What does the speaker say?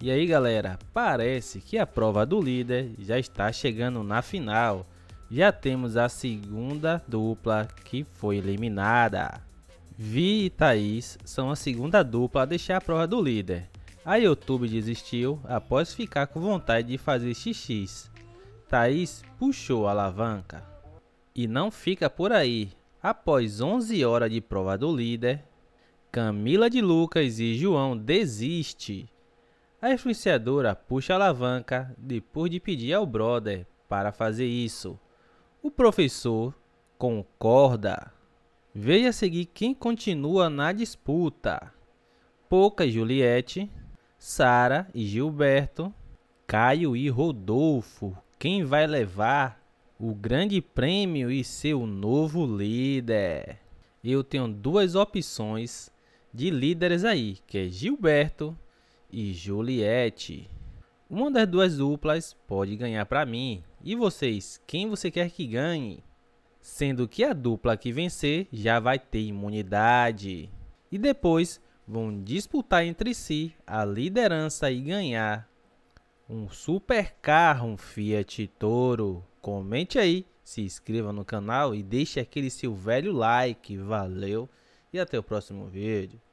E aí, galera, parece que a prova do líder já está chegando na final. Já temos a segunda dupla que foi eliminada. Vi e Thaís são a segunda dupla a deixar a prova do líder. A YouTube desistiu após ficar com vontade de fazer xixi. Thaís puxou a alavanca. E não fica por aí. Após 11 horas de prova do líder, Camila de Lucas e João desiste a influenciadora puxa a alavanca depois de pedir ao brother para fazer isso. O professor concorda. Veja a seguir quem continua na disputa: Pouca e Juliette, Sara e Gilberto, Caio e Rodolfo. Quem vai levar o grande prêmio e ser o novo líder? Eu tenho duas opções de líderes aí, que é Gilberto e Juliette. Uma das duas duplas pode ganhar para mim. E vocês, quem você quer que ganhe? Sendo que a dupla que vencer já vai ter imunidade. E depois vão disputar entre si a liderança e ganhar um super carro, um Fiat Toro. Comente aí, se inscreva no canal e deixe aquele seu velho like. Valeu e até o próximo vídeo.